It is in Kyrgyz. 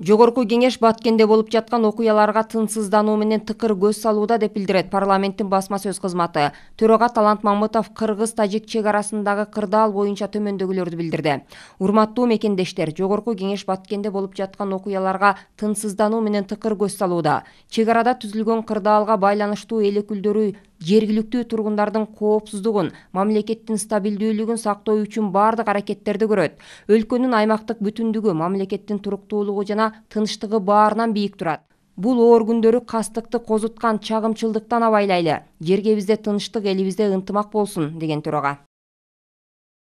жогорку кеңеш баткенде болуп жаткан окуяларга тынчсыздануу менен тыкыр көз салууда деп билдирет парламенттин басма сөз кызматы төрага талант мамытов кыргыз тажик чек арасындагы кырдаал боюнча төмөндөгүлөрдү билдирди урматтуу мекендештер жогорку кеңеш баткенде болуп жаткан окуяларга тынчсыздануу менен тыкыр көз салууда чек арада түзүлгөн кырдаалга байланыштуу эл өкүлдөрү жергиликтүү тургундардын коопсуздугун мамлекеттин стабилдүүлүгүн сактоо үчүн баардык аракеттерди көрөт өлкөнүн аймактык бүтүндүгү мамлекеттин туруктуулугу жана тынчтыгы баарынан бийик турат бул оор күндөрү кастыкты козуткан чагымчылдыктан абайлайлы жергебизде тынчтык элибизде ынтымак болсун деген төрага